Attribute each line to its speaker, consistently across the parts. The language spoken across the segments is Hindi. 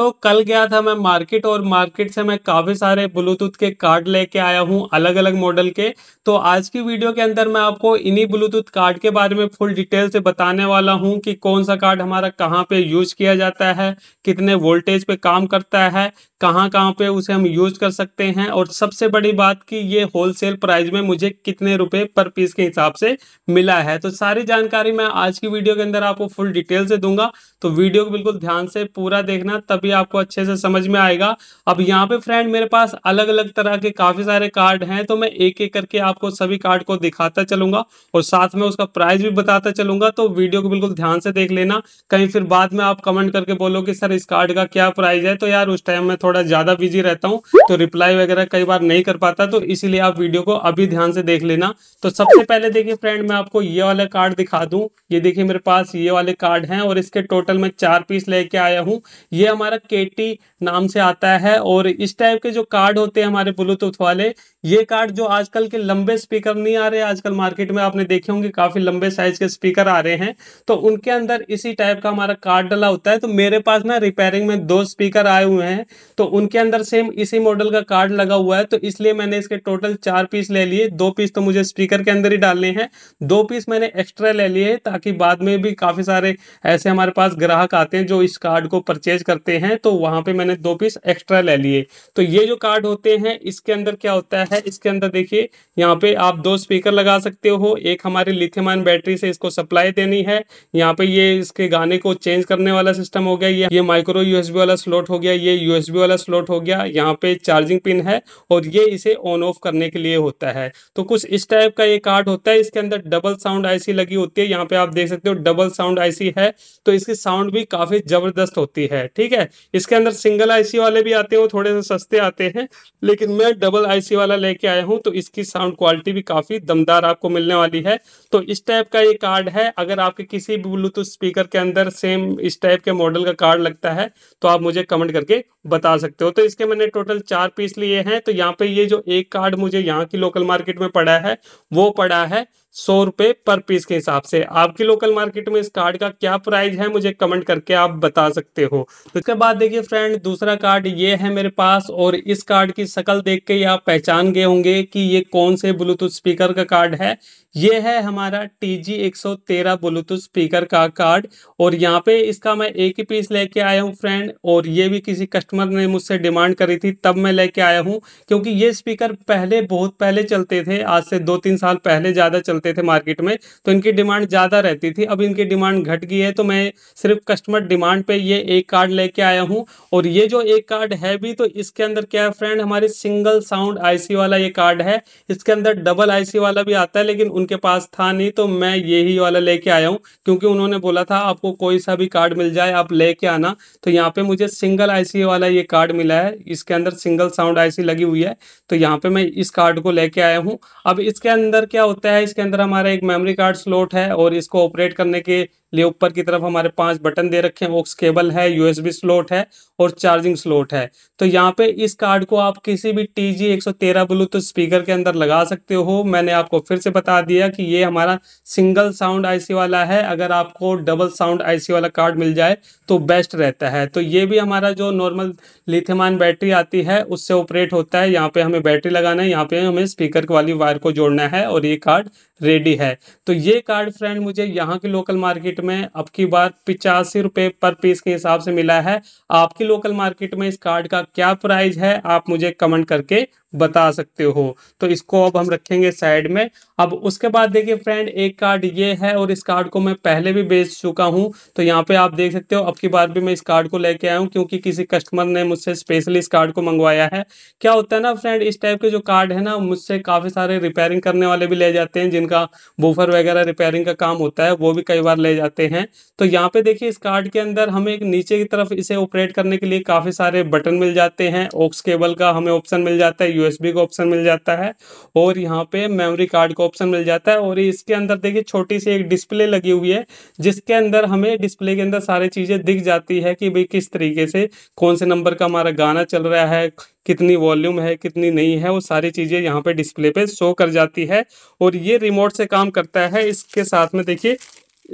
Speaker 1: दोस्तों कल गया था मैं मार्केट और मार्केट से मैं काफ़ी सारे ब्लूटूथ के कार्ड लेके आया हूँ अलग अलग मॉडल के तो आज की वीडियो के अंदर मैं आपको इन्हीं ब्लूटूथ कार्ड के बारे में फुल डिटेल से बताने वाला हूँ कि कौन सा कार्ड हमारा कहाँ पे यूज किया जाता है कितने वोल्टेज पे काम करता है कहाँ कहाँ पे उसे हम यूज कर सकते हैं और सबसे बड़ी बात कि ये होलसेल प्राइस में मुझे कितने रुपए पर पीस के हिसाब से मिला है तो सारी जानकारी मैं आज की वीडियो के अंदर आपको फुल डिटेल से दूंगा तो वीडियो को बिल्कुल ध्यान से पूरा देखना तभी भी आपको अच्छे से समझ में आएगा अब यहाँ पे फ्रेंड मेरे पास अलग अलग तरह के काफ़ी सारे कार्ड हैं तो मैं एक एक करके आपको सभी कार्ड को दिखाता चलूंगा और साथ में उसका प्राइस भी बताता चलूंगा तो वीडियो को बिल्कुल ध्यान से देख लेना कहीं फिर बाद में आप कमेंट करके बोलो कि सर इस कार्ड का क्या प्राइस है तो यार उस टाइम में थोड़ा ज़्यादा बिजी रहता हूँ तो रिप्लाई वगैरह कई बार नहीं कर पाता तो इसीलिए आप वीडियो को अभी ध्यान से देख लेना तो सबसे पहले देखिए फ्रेंड मैं आपको ये वाला कार्ड दिखा दूं ये देखिए मेरे पास ये वाले कार्ड हैं और इसके टोटल में चार पीस लेके आया हूं ये हमारा केटी नाम से आता है और इस टाइप के जो कार्ड होते हैं हमारे ब्लूटूथ वाले ये कार्ड जो आजकल के लंबे स्पीकर नहीं आ रहे आजकल मार्केट में आपने देखे होंगे काफी लंबे साइज के स्पीकर आ रहे हैं तो उनके अंदर इसी टाइप का हमारा कार्ड डला होता है तो मेरे पास ना रिपेयरिंग में दो स्पीकर आए हुए हैं तो उनके अंदर सेम इसी मॉडल का कार्ड लगा हुआ है तो इसलिए मैंने इसके टोटल चार पीस ले लिए दो पीस तो मुझे स्पीकर के अंदर ही डालने हैं दो पीस मैंने एक्स्ट्रा ले लिए ताकि बाद में भी काफी सारे ऐसे हमारे पास ग्राहक आते हैं जो इस कार्ड को परचेज करते हैं तो वहां पे मैंने दो पीस एक्स्ट्रा ले लिए तो ये जो कार्ड होते हैं इसके अंदर क्या होता है इसके अंदर देखिए यहाँ पे आप दो स्पीकर लगा सकते हो एक हमारे लिथियम बैटरी से इसको सप्लाई देनी है यहाँ पे ये इसके गाने को चेंज करने वाला सिस्टम हो गया ये माइक्रो यूएसबी वाला स्लोट हो गया ये यूएसबी वाला स्लोट हो गया यहाँ पे चार्जिंग पिन है और ये इसे ऑन ऑफ करने के लिए होता है तो कुछ इस टाइप का ये कार्ड होता है इसके अंदर डबल साउंड आईसी लगी होती है यहाँ पे आप देख सकते हो डबल साउंड आईसी है तो इसकी साउंड भी काफी जबरदस्त होती है ठीक है इसके अंदर सिंगल आईसी वाले भी आते हैं वो थोड़े से सस्ते आते हैं लेकिन मैं डबल आईसी वाला लेके आया हूँ तो इसकी साउंड क्वालिटी भी काफ़ी दमदार आपको मिलने वाली है तो इस टाइप का ये कार्ड है अगर आपके किसी भी ब्लूटूथ स्पीकर के अंदर सेम इस टाइप के मॉडल का कार्ड लगता है तो आप मुझे कमेंट करके बता सकते हो तो इसके मैंने टोटल चार पीस लिए हैं तो यहाँ पे ये जो एक कार्ड मुझे यहाँ की लोकल मार्केट में पड़ा है वो पड़ा है सौ रुपये पर पीस के हिसाब से आपकी लोकल मार्केट में इस कार्ड का क्या प्राइस है मुझे कमेंट करके आप बता सकते हो तो इसके बाद देखिए फ्रेंड दूसरा कार्ड ये है मेरे पास और इस कार्ड की शक्ल देख के आप पहचान गए होंगे कि ये कौन से ब्लूटूथ स्पीकर का कार्ड है ये है हमारा टी जी एक सौ तेरह ब्लूटूथ स्पीकर का कार्ड और यहाँ पे इसका मैं एक ही पीस लेके आया हूँ फ्रेंड और ये भी किसी कस्टमर ने मुझसे डिमांड करी थी तब मैं लेके आया हूँ क्योंकि ये स्पीकर पहले बहुत पहले चलते थे आज से दो तीन साल पहले ज़्यादा चलते थे मार्केट में तो इनकी डिमांड ज़्यादा रहती थी अब इनकी डिमांड घट गई है तो मैं सिर्फ कस्टमर डिमांड पर ये एक कार्ड लेके आया हूँ और ये जो एक कार्ड है भी तो इसके अंदर क्या है फ्रेंड हमारे सिंगल साउंड आईसी वाला ये कार्ड है इसके अंदर डबल आईसी वाला भी आता है लेकिन उनके पास था नहीं तो मैं यही वाला लेके आया हूँ क्योंकि उन्होंने बोला था आपको कोई सा भी कार्ड मिल जाए आप लेके आना तो यहाँ पे मुझे सिंगल आईसी वाला ये कार्ड मिला है इसके अंदर सिंगल साउंड आईसी लगी हुई है तो यहाँ पे मैं इस कार्ड को लेके आया हूँ अब इसके अंदर क्या होता है इसके अंदर हमारा एक मेमोरी कार्ड स्लोट है और इसको ऑपरेट करने के लिए ऊपर की तरफ हमारे पांच बटन दे रखे हैं ऑक्स केबल है यूएसबी स्लोट है और चार्जिंग स्लोट है तो यहाँ पे इस कार्ड को आप किसी भी टी जी ब्लूटूथ स्पीकर के अंदर लगा सकते हो मैंने आपको फिर से बता दिया दिया कि ये हमारा सिंगल साउंड आईसी वाला है अगर आपको डबल साउंड आईसी वाला कार्ड मिल जाए तो बेस्ट रहता है तो ये भी हमारा जो नॉर्मल लिथेमान बैटरी आती है उससे ऑपरेट होता है यहाँ पे हमें बैटरी लगाना है यहाँ पे हमें स्पीकर वाली वायर को जोड़ना है और ये कार्ड रेडी है तो ये कार्ड फ्रेंड मुझे यहाँ के लोकल मार्केट में अब की बार पिचासी रुपये पर पीस के हिसाब से मिला है आपकी लोकल मार्केट में इस कार्ड का क्या प्राइस है आप मुझे कमेंट करके बता सकते हो तो इसको अब हम रखेंगे साइड में अब उसके बाद देखिए फ्रेंड एक कार्ड ये है और इस कार्ड को मैं पहले भी बेच चुका हूं तो यहाँ पे आप देख सकते हो अब की बार भी मैं इस कार्ड को लेके आया हूँ क्योंकि किसी कस्टमर ने मुझसे स्पेशली इस कार्ड को मंगवाया है क्या होता है ना फ्रेंड इस टाइप के जो कार्ड है ना मुझसे काफ़ी सारे रिपेयरिंग करने वाले भी ले जाते हैं जिनका बूफर वगैरह रिपेयरिंग का काम होता है वो भी कई बार ले जाते हैं तो यहाँ पे देखिए इस कार्ड के अंदर हमें एक नीचे की तरफ इसे ऑपरेट करने के लिए काफ़ी सारे बटन मिल जाते हैं ऑक्स केबल का हमें ऑप्शन मिल जाता है यूएसबी का ऑप्शन मिल जाता है और यहाँ पे मेमोरी कार्ड का ऑप्शन मिल जाता है और इसके अंदर देखिए छोटी सी एक डिस्प्ले लगी हुई है जिसके अंदर हमें डिस्प्ले के अंदर सारी चीज़ें दिख जाती है कि भाई किस तरीके से कौन से नंबर का हमारा गाना चल रहा है कितनी वॉल्यूम है कितनी नहीं है वो सारी चीज़ें यहाँ पे डिस्प्ले पे शो कर जाती है और ये रिमोट से काम करता है इसके साथ में देखिए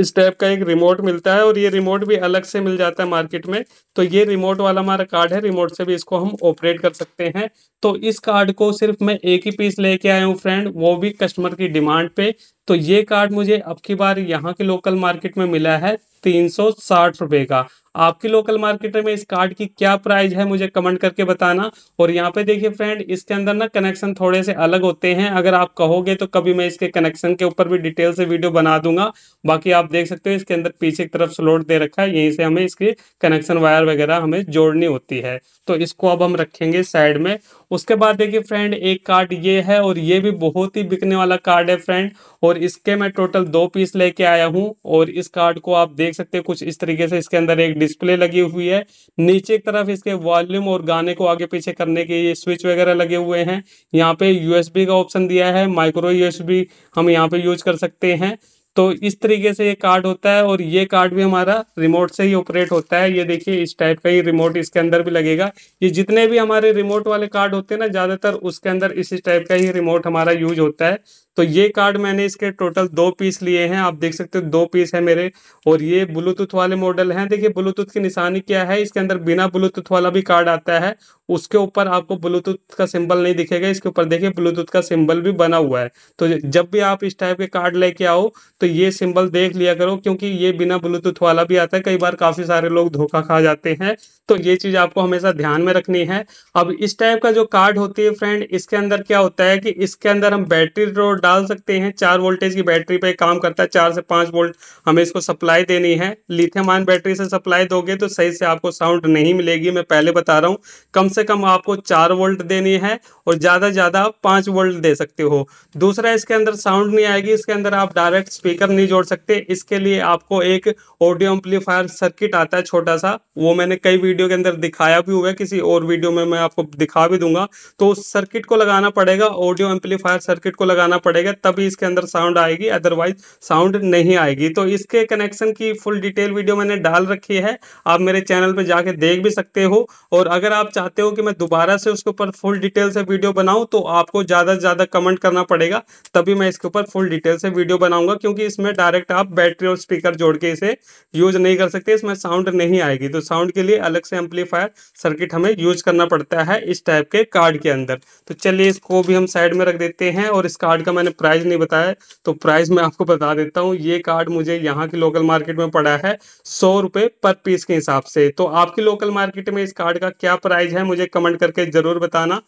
Speaker 1: इस टाइप का एक रिमोट मिलता है और ये रिमोट भी अलग से मिल जाता है मार्केट में तो ये रिमोट वाला हमारा कार्ड है रिमोट से भी इसको हम ऑपरेट कर सकते हैं तो इस कार्ड को सिर्फ मैं एक ही पीस लेके आया हूँ फ्रेंड वो भी कस्टमर की डिमांड पे तो ये कार्ड मुझे अब की बार यहाँ के लोकल मार्केट में मिला है तीन सौ साठ रुपए का आपके लोकल मार्केट में इस कार्ड की क्या प्राइस है मुझे कमेंट करके बताना और यहाँ पे देखिए फ्रेंड इसके अंदर ना कनेक्शन थोड़े से अलग होते हैं अगर आप कहोगे तो कभी मैं इसके कनेक्शन के ऊपर भी डिटेल से वीडियो बना दूंगा बाकी आप देख सकते हो इसके अंदर पीछे की तरफ स्लोट दे रखा है यहीं से हमें इसकी कनेक्शन वायर वगैरह हमें जोड़नी होती है तो इसको अब हम रखेंगे साइड में उसके बाद देखिए फ्रेंड एक कार्ड ये है और ये भी बहुत ही बिकने वाला कार्ड है फ्रेंड और इसके मैं टोटल दो पीस लेके आया हूँ और इस कार्ड को आप देख सकते हैं कुछ इस तरीके से इसके अंदर एक डिस्प्ले लगी हुई है नीचे की तरफ इसके वॉल्यूम और गाने को आगे पीछे करने के ये स्विच वगैरह लगे हुए हैं यहाँ पे यूएसबी का ऑप्शन दिया है माइक्रो यूएसबी हम यहाँ पे यूज कर सकते हैं तो इस तरीके से ये कार्ड होता है और ये कार्ड भी हमारा रिमोट से ही ऑपरेट होता है ये देखिए इस टाइप का ही रिमोट इसके अंदर भी लगेगा ये जितने भी हमारे रिमोट वाले कार्ड होते हैं ना ज़्यादातर उसके अंदर इसी टाइप का ही रिमोट हमारा यूज होता है तो ये कार्ड मैंने इसके टोटल दो पीस लिए हैं आप देख सकते हो दो पीस है मेरे और ये ब्लूटूथ वाले मॉडल हैं देखिए ब्लूटूथ की निशानी क्या है इसके अंदर बिना ब्लूटूथ वाला भी कार्ड आता है उसके ऊपर आपको ब्लूटूथ का सिंबल नहीं दिखेगा इसके ऊपर देखिए ब्लूटूथ का सिंबल भी बना हुआ है तो जब भी आप इस टाइप के कार्ड लेके आओ तो ये सिंबल देख लिया करो क्योंकि ये बिना ब्लूटूथ वाला भी आता है कई बार काफ़ी सारे लोग धोखा खा जाते हैं तो ये चीज़ आपको हमेशा ध्यान में रखनी है अब इस टाइप का जो कार्ड होती है फ्रेंड इसके अंदर क्या होता है कि इसके अंदर हम बैटरी रोड डाल सकते हैं चार वोल्टेज की बैटरी पे काम करता है चार से पाँच वोल्ट हमें इसको सप्लाई देनी है लिथियम आयन बैटरी से सप्लाई दोगे तो सही से आपको साउंड नहीं मिलेगी मैं पहले बता रहा हूँ कम से कम आपको चार वोल्ट देनी है और ज़्यादा ज़्यादा आप पाँच वोल्ट दे सकते हो दूसरा इसके अंदर साउंड नहीं आएगी इसके अंदर आप डायरेक्ट स्पीकर नहीं जोड़ सकते इसके लिए आपको एक ऑडियो एम्पलीफायर सर्किट आता है छोटा सा वो मैंने कई वीडियो के अंदर दिखाया भी हुआ है किसी और वीडियो में मैं आपको दिखा भी दूंगा तो उस सर्किट को लगाना पड़ेगा ऑडियो एम्पलीफायर सर्किट को लगाना पड़ेगा पड़ेगा तभी इसके अंदर साउंड आएगी अदरवाइज साउंड नहीं आएगी तो इसके कनेक्शन की फुल डिटेल वीडियो मैंने डाल रखी है आप मेरे चैनल पर जाके देख भी सकते हो और अगर आप चाहते हो कि मैं दोबारा से उसके ऊपर फुल डिटेल से वीडियो बनाऊँ तो आपको ज़्यादा से ज़्यादा कमेंट करना पड़ेगा तभी मैं इसके ऊपर फुल डिटेल से वीडियो बनाऊंगा क्योंकि इसमें डायरेक्ट आप बैटरी और स्पीकर जोड़ के इसे यूज नहीं कर सकते इसमें साउंड नहीं आएगी तो साउंड के लिए अलग से एम्पलीफायर सर्किट हमें यूज करना पड़ता है इस टाइप के कार्ड के अंदर तो चलिए इसको भी हम साइड में रख देते हैं और इस कार्ड का मैंने मैंने प्राइस नहीं बताया तो प्राइस मैं आपको बता देता हूँ ये कार्ड मुझे यहाँ की लोकल मार्केट में पड़ा है सौ रुपये पर पीस के हिसाब से तो आपकी लोकल मार्केट में इस कार्ड का क्या प्राइस है मुझे कमेंट करके ज़रूर बताना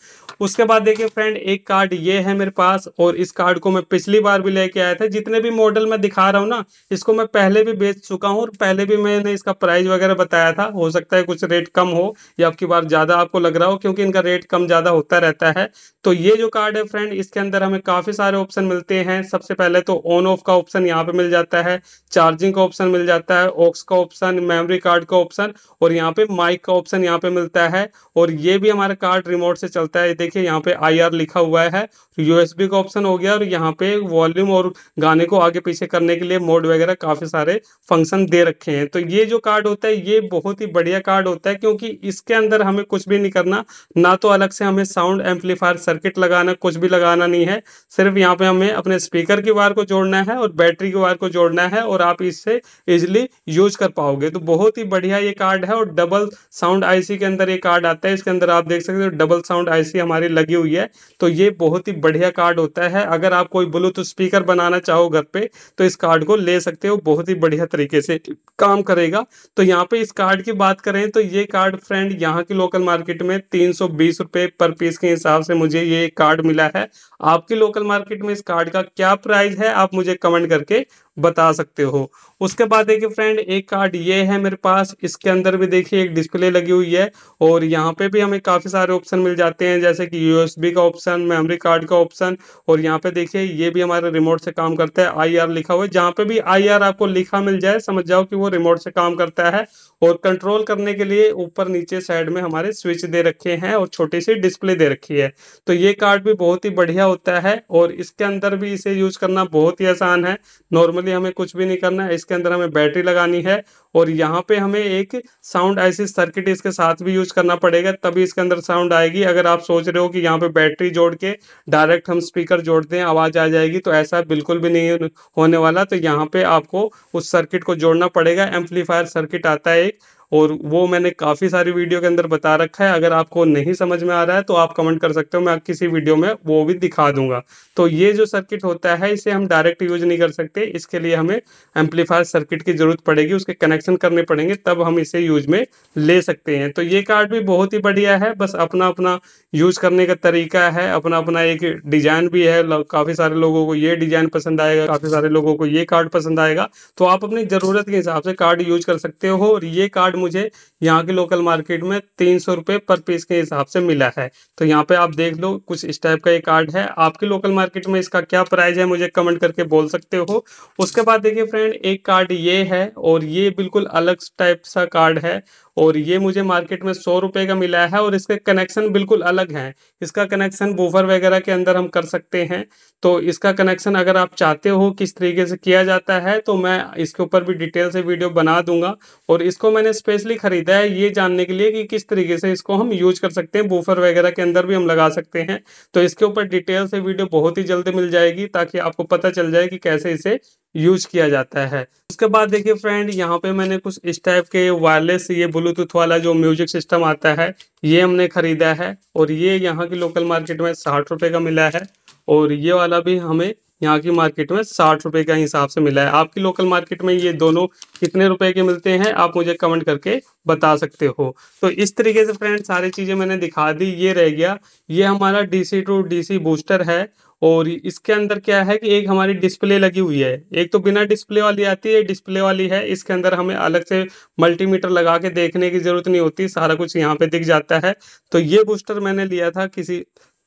Speaker 1: उसके बाद देखिए फ्रेंड एक कार्ड ये है मेरे पास और इस कार्ड को मैं पिछली बार भी लेके आया था जितने भी मॉडल मैं दिखा रहा हूँ ना इसको मैं पहले भी बेच चुका हूँ और पहले भी मैंने इसका प्राइस वगैरह बताया था हो सकता है कुछ रेट कम हो या आपकी बार ज़्यादा आपको लग रहा हो क्योंकि इनका रेट कम ज़्यादा होता रहता है तो ये जो कार्ड है फ्रेंड इसके अंदर हमें काफ़ी सारे ऑप्शन मिलते हैं सबसे पहले तो ऑन ऑफ का ऑप्शन यहाँ पे मिल जाता है चार्जिंग का ऑप्शन मिल जाता है ऑक्स का ऑप्शन मेमोरी कार्ड का ऑप्शन और यहाँ पे माइक का ऑप्शन यहाँ पे मिलता है और ये भी हमारा कार्ड रिमोट से चलता है देखिए यहाँ पे आई लिखा हुआ है यूएसबी का ऑप्शन हो गया और यहाँ पे वॉल्यूम और गाने को आगे पीछे करने के लिए मोड वगैरह काफ़ी सारे फंक्शन दे रखे हैं तो ये जो कार्ड होता है ये बहुत ही बढ़िया कार्ड होता है क्योंकि इसके अंदर हमें कुछ भी नहीं करना ना तो अलग से हमें साउंड एम्पलीफायर सर्किट लगाना कुछ भी लगाना नहीं है सिर्फ यहाँ पे हमें अपने स्पीकर की वायर को जोड़ना है और बैटरी की वायर को जोड़ना है और आप इससे इजिली यूज कर पाओगे तो बहुत ही बढ़िया ये कार्ड है और डबल साउंड आईसी के अंदर ये कार्ड आता है इसके अंदर आप देख सकते हो डबल साउंड आईसी हमारी लगी हुई है तो ये बहुत ही बढ़िया कार्ड होता है अगर आप कोई ब्लूटूथ स्पीकर बनाना चाहो घर पे तो इस कार्ड को ले सकते हो बहुत ही बढ़िया तरीके से काम करेगा तो यहाँ पे इस कार्ड की बात करें तो ये कार्ड फ्रेंड यहाँ की लोकल मार्केट में तीन रुपए पर पीस के हिसाब से मुझे ये कार्ड मिला है आपकी लोकल मार्केट में इस कार्ड का क्या प्राइस है आप मुझे कमेंट करके बता सकते हो उसके बाद देखिए फ्रेंड एक कार्ड ये है मेरे पास इसके अंदर भी देखिए एक डिस्प्ले लगी हुई है और यहाँ पे भी हमें काफ़ी सारे ऑप्शन मिल जाते हैं जैसे कि यूएसबी का ऑप्शन मेमोरी कार्ड का ऑप्शन और यहाँ पे देखिए ये भी हमारे रिमोट से काम करता है आई लिखा हुआ है जहाँ पे भी आई आपको लिखा मिल जाए समझ जाओ कि वो रिमोट से काम करता है और कंट्रोल करने के लिए ऊपर नीचे साइड में हमारे स्विच दे रखे हैं और छोटी सी डिस्प्ले दे रखी है तो ये कार्ड भी बहुत ही बढ़िया होता है और इसके अंदर भी इसे यूज करना बहुत ही आसान है नॉर्मली लिए हमें कुछ भी नहीं करना है इसके अंदर हमें बैटरी लगानी है और यहाँ पे हमें एक साउंड ऐसी सर्किट इसके साथ भी यूज करना पड़ेगा तभी इसके अंदर साउंड आएगी अगर आप सोच रहे हो कि यहाँ पे बैटरी जोड़ के डायरेक्ट हम स्पीकर जोड़ते हैं आवाज़ आ जाएगी तो ऐसा बिल्कुल भी नहीं होने वाला तो यहाँ पे आपको उस सर्किट को जोड़ना पड़ेगा एम्पलीफायर सर्किट आता है एक और वो मैंने काफ़ी सारी वीडियो के अंदर बता रखा है अगर आपको नहीं समझ में आ रहा है तो आप कमेंट कर सकते हो मैं किसी वीडियो में वो भी दिखा दूंगा तो ये जो सर्किट होता है इसे हम डायरेक्ट यूज नहीं कर सकते इसके लिए हमें एम्पलीफायर सर्किट की ज़रूरत पड़ेगी उसके कनेक्शन करने पड़ेंगे तब हम इसे यूज में ले सकते हैं तो ये कार्ड भी बहुत ही बढ़िया है बस अपना अपना यूज करने का तरीका है अपना अपना एक डिजाइन भी है काफ़ी सारे लोगों को ये डिजाइन पसंद आएगा काफ़ी सारे लोगों को ये कार्ड पसंद आएगा तो आप अपनी ज़रूरत के हिसाब से कार्ड यूज कर सकते हो और ये कार्ड मुझे यहाँ के लोकल मार्केट में तीन सौ रुपये पर पीस के हिसाब से मिला है तो यहाँ पे आप देख लो कुछ इस टाइप का ये कार्ड है आपके लोकल मार्केट में इसका क्या प्राइस है मुझे कमेंट करके बोल सकते हो उसके बाद देखिए फ्रेंड एक कार्ड ये है और ये बिल्कुल अलग टाइप सा कार्ड है और ये मुझे मार्केट में सौ रुपये का मिला है और इसके कनेक्शन बिल्कुल अलग हैं इसका कनेक्शन बूफर वगैरह के अंदर हम कर सकते हैं तो इसका कनेक्शन अगर आप चाहते हो किस तरीके से किया जाता है तो मैं इसके ऊपर भी डिटेल से वीडियो बना दूंगा और इसको मैंने स्पेशली ख़रीदा है ये जानने के लिए कि किस तरीके से इसको हम यूज कर सकते हैं बूफर वगैरह के अंदर भी हम लगा सकते हैं तो इसके ऊपर डिटेल से वीडियो बहुत ही जल्दी मिल जाएगी ताकि आपको पता चल जाए कि कैसे इसे यूज किया जाता है उसके बाद देखिए फ्रेंड यहाँ पे मैंने कुछ इस टाइप के वायरलेस ये ब्लूटूथ वाला जो म्यूजिक सिस्टम आता है ये हमने खरीदा है और ये यहाँ की लोकल मार्केट में साठ रुपए का मिला है और ये वाला भी हमें यहाँ की मार्केट में साठ रुपए का हिसाब से मिला है आपकी लोकल मार्केट में ये दोनों कितने रुपए के मिलते हैं आप मुझे कमेंट करके बता सकते हो तो इस तरीके से फ्रेंड सारी चीज़ें मैंने दिखा दी ये रह गया ये हमारा डीसी टू डीसी बूस्टर है और इसके अंदर क्या है कि एक हमारी डिस्प्ले लगी हुई है एक तो बिना डिस्प्ले वाली आती है डिस्प्ले वाली है इसके अंदर हमें अलग से मल्टीमीटर लगा के देखने की ज़रूरत नहीं होती सारा कुछ यहाँ पे दिख जाता है तो ये बूस्टर मैंने लिया था किसी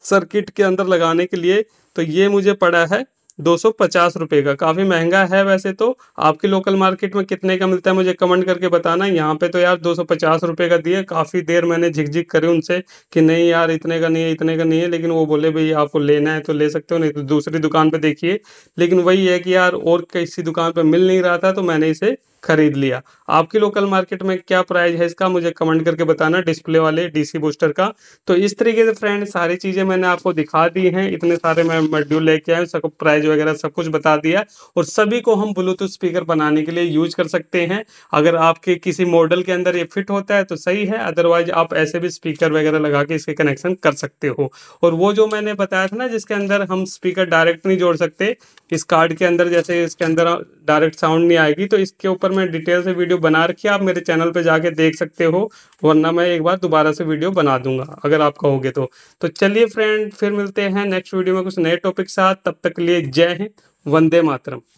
Speaker 1: सर्किट के अंदर लगाने के लिए तो ये मुझे पड़ा है दो सौ पचास रुपये का काफ़ी महंगा है वैसे तो आपके लोकल मार्केट में कितने का मिलता है मुझे कमेंट करके बताना यहाँ पे तो यार दो सौ पचास रुपये का दिया काफ़ी देर मैंने झिकझिक करी उनसे कि नहीं यार इतने का नहीं है इतने का नहीं है लेकिन वो बोले भाई आपको लेना है तो ले सकते हो नहीं तो दूसरी दुकान पर देखिए लेकिन वही है कि यार और किसी दुकान पर मिल नहीं रहा था तो मैंने इसे खरीद लिया आपकी लोकल मार्केट में क्या प्राइस है इसका मुझे कमेंट करके बताना डिस्प्ले वाले डीसी बूस्टर का तो इस तरीके से फ्रेंड सारी चीज़ें मैंने आपको दिखा दी हैं इतने सारे मैं मॉड्यूल लेके आए सबको प्राइस वगैरह सब कुछ बता दिया और सभी को हम ब्लूटूथ स्पीकर बनाने के लिए यूज कर सकते हैं अगर आपके किसी मॉडल के अंदर ये फिट होता है तो सही है अदरवाइज आप ऐसे भी स्पीकर वगैरह लगा के इसके कनेक्शन कर सकते हो और वो जो मैंने बताया था ना जिसके अंदर हम स्पीकर डायरेक्ट नहीं जोड़ सकते इस कार्ड के अंदर जैसे इसके अंदर डायरेक्ट साउंड नहीं आएगी तो इसके ऊपर पर मैं डिटेल से वीडियो बना रखी है आप मेरे चैनल पे जाके देख सकते हो वरना मैं एक बार दोबारा से वीडियो बना दूंगा अगर आप कहोगे तो तो चलिए फ्रेंड फिर मिलते हैं नेक्स्ट वीडियो में कुछ नए टॉपिक साथ तब तक के लिए जय हिंद वंदे मातरम